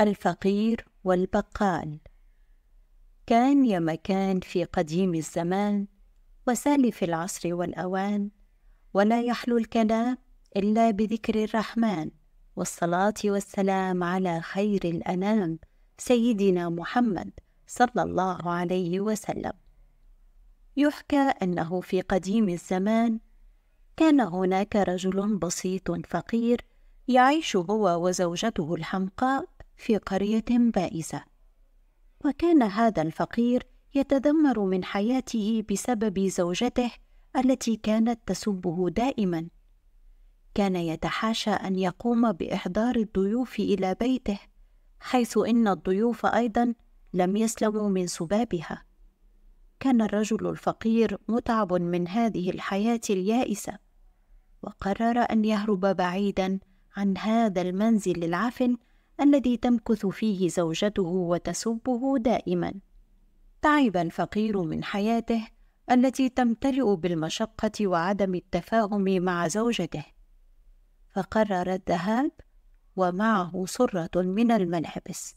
الفقير والبقال كان يا مكان في قديم الزمان وسالف العصر والأوان ولا يحلو الكلام إلا بذكر الرحمن والصلاة والسلام على خير الأنام سيدنا محمد صلى الله عليه وسلم يحكى أنه في قديم الزمان كان هناك رجل بسيط فقير يعيش هو وزوجته الحمقاء في قرية بائسة وكان هذا الفقير يتذمر من حياته بسبب زوجته التي كانت تسبه دائما كان يتحاشى ان يقوم باحضار الضيوف الى بيته حيث ان الضيوف ايضا لم يسلموا من سبابها كان الرجل الفقير متعب من هذه الحياه اليائسه وقرر ان يهرب بعيدا عن هذا المنزل العفن الذي تمكث فيه زوجته وتسبه دائما تعب الفقير من حياته التي تمتلئ بالمشقه وعدم التفاهم مع زوجته فقرر الذهاب ومعه صره من الملابس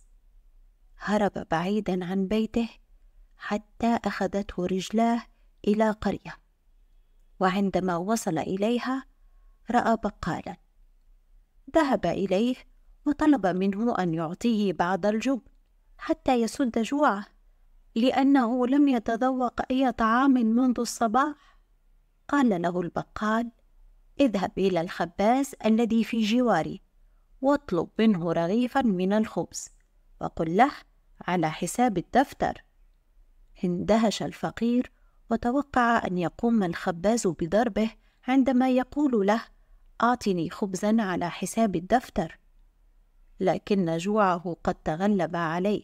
هرب بعيدا عن بيته حتى اخذته رجلاه الى قريه وعندما وصل اليها راى بقالا ذهب اليه وطلب منه أن يعطيه بعض الجب حتى يسد جوعه لأنه لم يتذوق أي طعام منذ الصباح قال له البقال اذهب إلى الخباز الذي في جواري واطلب منه رغيفا من الخبز وقل له على حساب الدفتر اندهش الفقير وتوقع أن يقوم الخباز بضربه عندما يقول له أعطني خبزا على حساب الدفتر لكن جوعه قد تغلب عليه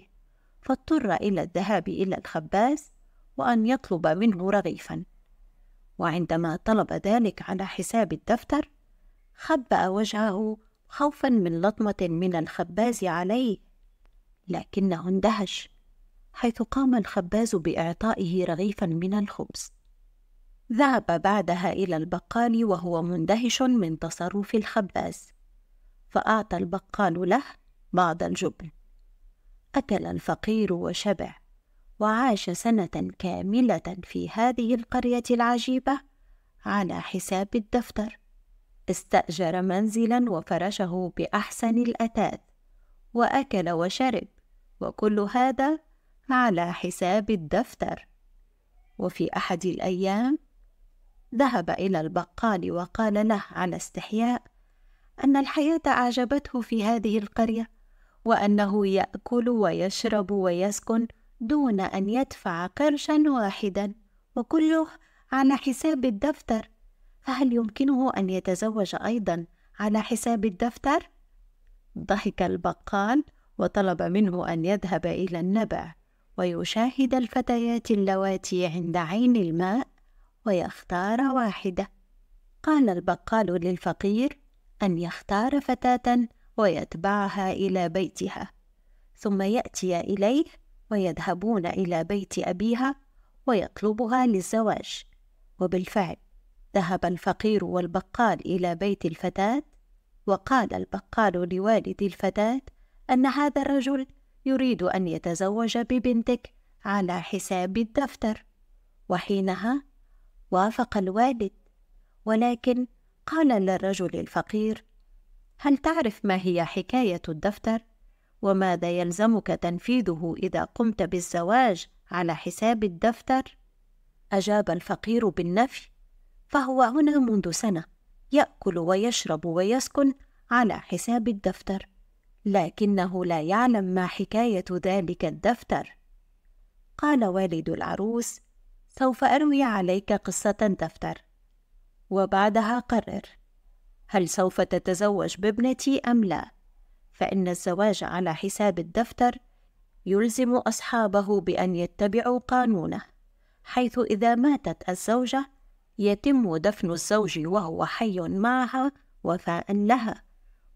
فاضطر إلى الذهاب إلى الخباز وأن يطلب منه رغيفا وعندما طلب ذلك على حساب الدفتر خبأ وجهه خوفا من لطمة من الخباز عليه لكنه اندهش حيث قام الخباز بإعطائه رغيفا من الخبز ذهب بعدها إلى البقال وهو مندهش من تصرف الخباز فأعطى البقال له بعض الجبن أكل الفقير وشبع وعاش سنة كاملة في هذه القرية العجيبة على حساب الدفتر استأجر منزلا وفرشه بأحسن الأثاث وأكل وشرب وكل هذا على حساب الدفتر وفي أحد الأيام ذهب إلى البقال وقال له على استحياء أن الحياة أعجبته في هذه القرية وأنه يأكل ويشرب ويسكن دون أن يدفع قرشا واحدا وكله على حساب الدفتر فهل يمكنه أن يتزوج أيضا على حساب الدفتر؟ ضحك البقال وطلب منه أن يذهب إلى النبع ويشاهد الفتيات اللواتي عند عين الماء ويختار واحدة قال البقال للفقير أن يختار فتاة ويتبعها إلى بيتها ثم يأتي إليه ويذهبون إلى بيت أبيها ويطلبها للزواج وبالفعل ذهب الفقير والبقال إلى بيت الفتاة وقال البقال لوالد الفتاة أن هذا الرجل يريد أن يتزوج ببنتك على حساب الدفتر وحينها وافق الوالد ولكن قال للرجل الفقير هل تعرف ما هي حكايه الدفتر وماذا يلزمك تنفيذه اذا قمت بالزواج على حساب الدفتر اجاب الفقير بالنفي فهو هنا منذ سنه ياكل ويشرب ويسكن على حساب الدفتر لكنه لا يعلم ما حكايه ذلك الدفتر قال والد العروس سوف اروي عليك قصه دفتر وبعدها قرر هل سوف تتزوج بابنتي أم لا؟ فإن الزواج على حساب الدفتر يلزم أصحابه بأن يتبعوا قانونه، حيث إذا ماتت الزوجة يتم دفن الزوج وهو حي معها وفاء لها،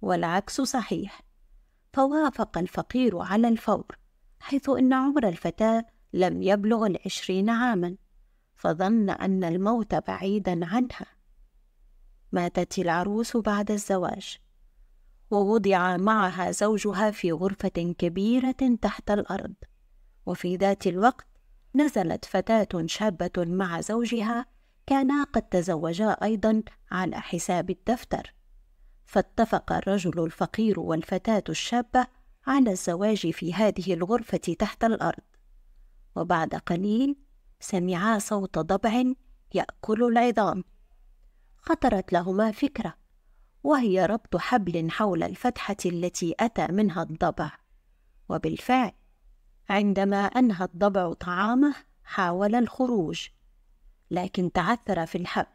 والعكس صحيح، فوافق الفقير على الفور، حيث إن عمر الفتاة لم يبلغ العشرين عامًا، فظن أن الموت بعيدًا عنها. ماتت العروس بعد الزواج ووضع معها زوجها في غرفة كبيرة تحت الأرض وفي ذات الوقت نزلت فتاة شابة مع زوجها كانا قد تزوجا أيضا على حساب الدفتر فاتفق الرجل الفقير والفتاة الشابة على الزواج في هذه الغرفة تحت الأرض وبعد قليل سمعا صوت ضبع يأكل العظام خطرت لهما فكرة وهي ربط حبل حول الفتحة التي أتى منها الضبع وبالفعل عندما أنهى الضبع طعامه حاول الخروج لكن تعثر في الحبل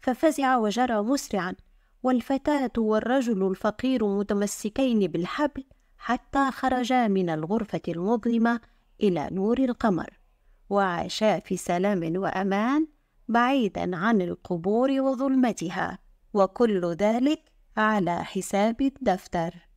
ففزع وجرى مسرعا والفتاة والرجل الفقير متمسكين بالحبل حتى خرجا من الغرفة المظلمة إلى نور القمر وعاشا في سلام وأمان بعيدا عن القبور وظلمتها وكل ذلك على حساب الدفتر